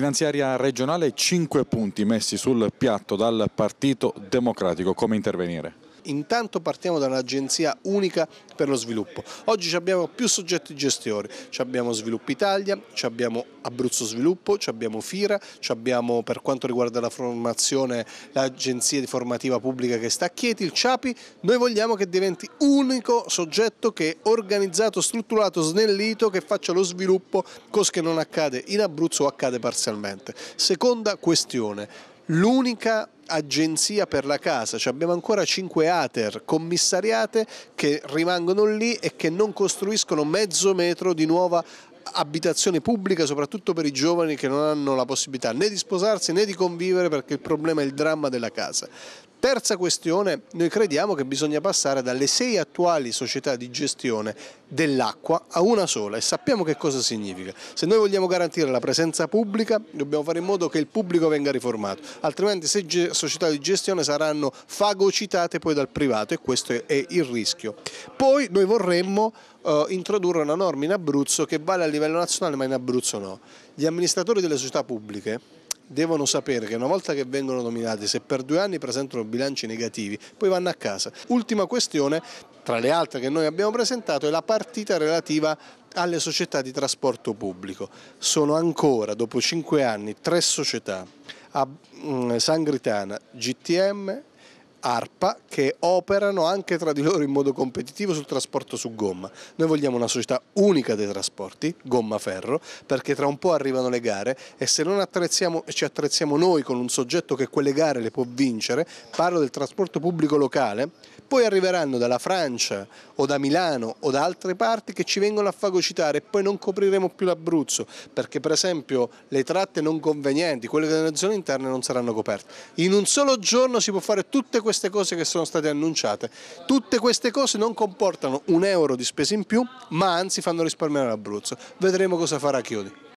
Finanziaria regionale, 5 punti messi sul piatto dal Partito Democratico. Come intervenire? Intanto partiamo da un'agenzia unica per lo sviluppo. Oggi abbiamo più soggetti gestori, abbiamo Sviluppo Italia, abbiamo Abruzzo Sviluppo, abbiamo FIRA, abbiamo per quanto riguarda la formazione l'agenzia di formativa pubblica che sta a Chieti, il CIAPI, noi vogliamo che diventi unico soggetto che è organizzato, strutturato, snellito, che faccia lo sviluppo, cosa che non accade in Abruzzo o accade parzialmente. Seconda questione, l'unica agenzia per la casa, cioè abbiamo ancora cinque ATER commissariate che rimangono lì e che non costruiscono mezzo metro di nuova abitazione pubblica soprattutto per i giovani che non hanno la possibilità né di sposarsi né di convivere perché il problema è il dramma della casa. Terza questione, noi crediamo che bisogna passare dalle sei attuali società di gestione dell'acqua a una sola e sappiamo che cosa significa. Se noi vogliamo garantire la presenza pubblica dobbiamo fare in modo che il pubblico venga riformato, altrimenti se società di gestione saranno fagocitate poi dal privato e questo è il rischio. Poi noi vorremmo eh, introdurre una norma in Abruzzo che vale a livello nazionale ma in Abruzzo no. Gli amministratori delle società pubbliche devono sapere che una volta che vengono nominati, se per due anni presentano bilanci negativi, poi vanno a casa. Ultima questione, tra le altre che noi abbiamo presentato, è la partita relativa alle società di trasporto pubblico. Sono ancora, dopo cinque anni, tre società, a mm, Sangritana, GTM, ARPA che operano anche tra di loro in modo competitivo sul trasporto su gomma. Noi vogliamo una società unica dei trasporti, gomma-ferro, perché tra un po' arrivano le gare e se non attrezziamo, ci attrezziamo noi con un soggetto che quelle gare le può vincere, parlo del trasporto pubblico locale, poi arriveranno dalla Francia o da Milano o da altre parti che ci vengono a fagocitare e poi non copriremo più l'Abruzzo, perché per esempio le tratte non convenienti, quelle delle zone interne non saranno coperte. In un solo giorno si può fare tutte queste queste cose che sono state annunciate. Tutte queste cose non comportano un euro di spese in più, ma anzi fanno risparmiare l'Abruzzo. Vedremo cosa farà Chiodi.